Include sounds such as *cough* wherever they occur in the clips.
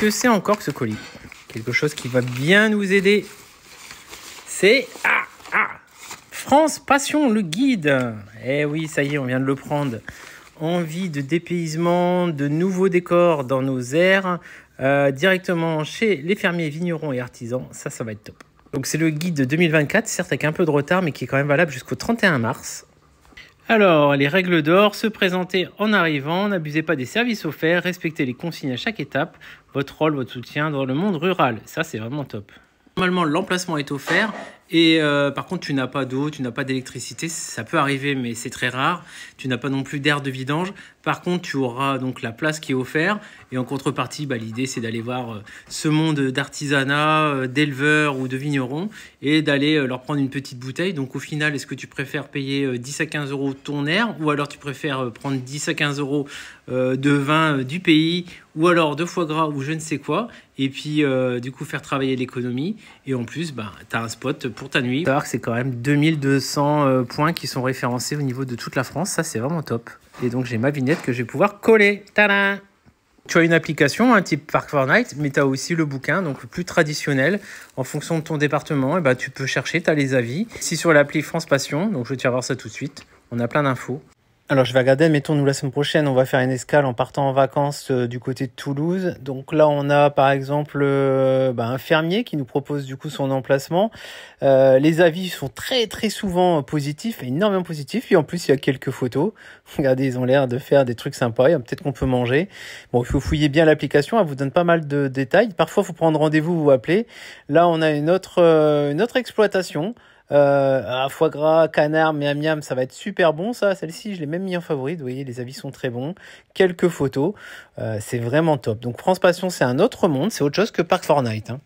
que c'est encore ce colis Quelque chose qui va bien nous aider. C'est ah, ah, France Passion, le guide. Eh oui, ça y est, on vient de le prendre. Envie de dépaysement, de nouveaux décors dans nos airs, euh, directement chez les fermiers, vignerons et artisans. Ça, ça va être top. Donc c'est le guide 2024, certes avec un peu de retard, mais qui est quand même valable jusqu'au 31 mars. Alors, les règles d'or, se présenter en arrivant, n'abusez pas des services offerts, respectez les consignes à chaque étape, votre rôle, votre soutien dans le monde rural, ça c'est vraiment top. Normalement, l'emplacement est offert, et euh, par contre, tu n'as pas d'eau, tu n'as pas d'électricité. Ça peut arriver, mais c'est très rare. Tu n'as pas non plus d'air de vidange. Par contre, tu auras donc la place qui est offerte. Et en contrepartie, bah, l'idée, c'est d'aller voir euh, ce monde d'artisanat, euh, d'éleveurs ou de vignerons et d'aller leur prendre une petite bouteille. Donc, au final, est-ce que tu préfères payer 10 à 15 euros ton air ou alors tu préfères prendre 10 à 15 euros de vin du pays ou alors de foie gras ou je ne sais quoi et puis du coup faire travailler l'économie et en plus bah, tu as un spot pour ta nuit. C'est quand même 2200 euh, points qui sont référencés au niveau de toute la France. Ça, c'est vraiment top. Et donc, j'ai ma vignette que je vais pouvoir coller. Tada tu as une application, un type Park Fortnite, mais tu as aussi le bouquin, donc plus traditionnel. En fonction de ton département, et eh ben, tu peux chercher, tu as les avis. Si sur l'appli France Passion, donc je vais te faire voir ça tout de suite, on a plein d'infos. Alors je vais regarder, mettons nous la semaine prochaine, on va faire une escale en partant en vacances euh, du côté de Toulouse. Donc là on a par exemple euh, bah, un fermier qui nous propose du coup son emplacement. Euh, les avis sont très très souvent positifs, énormément positifs. Et en plus il y a quelques photos. *laughs* Regardez, ils ont l'air de faire des trucs sympas. Peut-être qu'on peut manger. Bon, il faut fouiller bien l'application. Elle vous donne pas mal de détails. Parfois il faut prendre rendez-vous vous appeler. Là on a une autre une autre exploitation. Euh, foie gras, canard, miam miam, ça va être super bon ça. Celle-ci, je l'ai même mis en favori. Vous voyez, les avis sont très bons. Quelques photos, euh, c'est vraiment top. Donc France Passion, c'est un autre monde, c'est autre chose que Park Fortnite. Hein.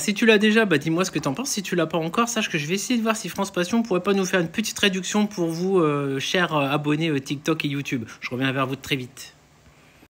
Si tu l'as déjà, bah dis-moi ce que t'en penses. Si tu l'as pas encore, sache que je vais essayer de voir si France Passion pourrait pas nous faire une petite réduction pour vous, euh, chers euh, abonnés TikTok et YouTube. Je reviens vers vous très vite.